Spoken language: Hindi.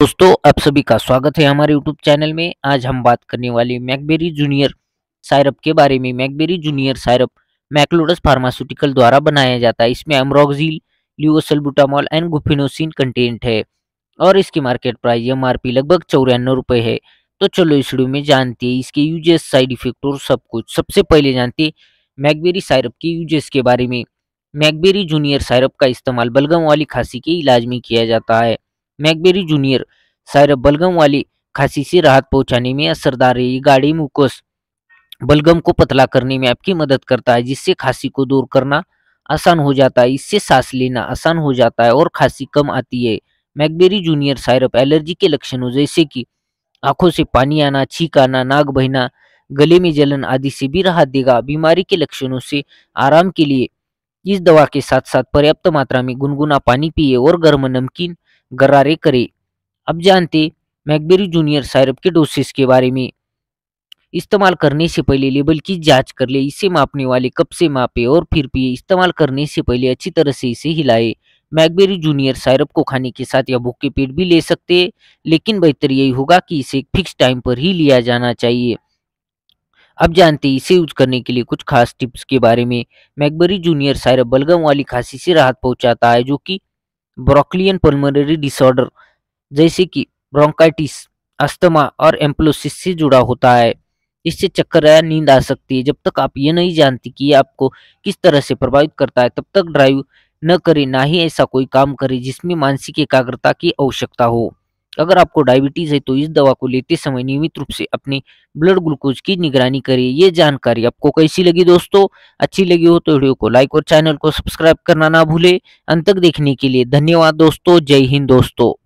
दोस्तों आप सभी का स्वागत है हमारे YouTube चैनल में आज हम बात करने वाले मैकबेरी जूनियर सायरप के बारे में मैकबेरी जूनियर सायरप मैक्लोडस फार्मास्यूटिकल द्वारा बनाया जाता है इसमें एमरोक्सिल ल्यूसलबुटामॉल एंड गुफिनोसिन कंटेंट है और इसकी मार्केट प्राइस एम लगभग चौरानवे रुपये है तो चलो इस वीडियो में जानते हैं इसके यूजेस साइड इफेक्ट और सब कुछ सबसे पहले जानते मैकबेरी सायरप के यूजेस के बारे में मैकबेरी जूनियर सायरप का इस्तेमाल बलगम वाली खांसी के इलाज में किया जाता है मैकबेरी जूनियर सायर बलगम वाली खांसी से राहत पहुंचाने में असरदार है ये गाड़ी मुकोस बलगम को पतला करने में आपकी मदद करता है जिससे खांसी को दूर करना आसान हो जाता है इससे सांस लेना आसान हो जाता है और खांसी कम आती है मैकबेरी जूनियर सायरप एलर्जी के लक्षणों जैसे कि आंखों से पानी आना छींक आना नाक बहना गले में जलन आदि से भी राहत देगा बीमारी के लक्षणों से आराम के लिए इस दवा के साथ साथ पर्याप्त मात्रा में गुनगुना पानी पिए और गर्म नमकीन गर्रारे करे अब जानते मैकबेरी जूनियर साइरप के डोसेस के बारे में इस्तेमाल करने से पहले लेबल की जांच कर ले इसे मापने वाले कब से मापे और फिर भी इस्तेमाल करने से पहले अच्छी तरह से इसे हिलाए मैकबेरी जूनियर साइरप को खाने के साथ या भूखे पेट भी ले सकते लेकिन बेहतर यही होगा कि इसे एक फिक्स टाइम पर ही लिया जाना चाहिए अब जानते इसे यूज करने के लिए कुछ खास टिप्स के बारे में मैकबेरी जूनियर साइरप बलगम वाली खांसी से राहत पहुंचाता है जो कि ब्रोकलियन पल्मोनरी डिसऑर्डर जैसे कि ब्रोंकाइटिस अस्थमा और एम्पलोसिस से जुड़ा होता है इससे चक्कर या नींद आ सकती है जब तक आप ये नहीं जानते कि आपको किस तरह से प्रभावित करता है तब तक ड्राइव न करें ना ही ऐसा कोई काम करें जिसमें मानसिक एकाग्रता की आवश्यकता हो अगर आपको डायबिटीज है तो इस दवा को लेते समय नियमित रूप से अपने ब्लड ग्लूकोज की निगरानी करिए ये जानकारी आपको कैसी लगी दोस्तों अच्छी लगी हो तो वीडियो को लाइक और चैनल को सब्सक्राइब करना ना भूले अंत तक देखने के लिए धन्यवाद दोस्तों जय हिंद दोस्तों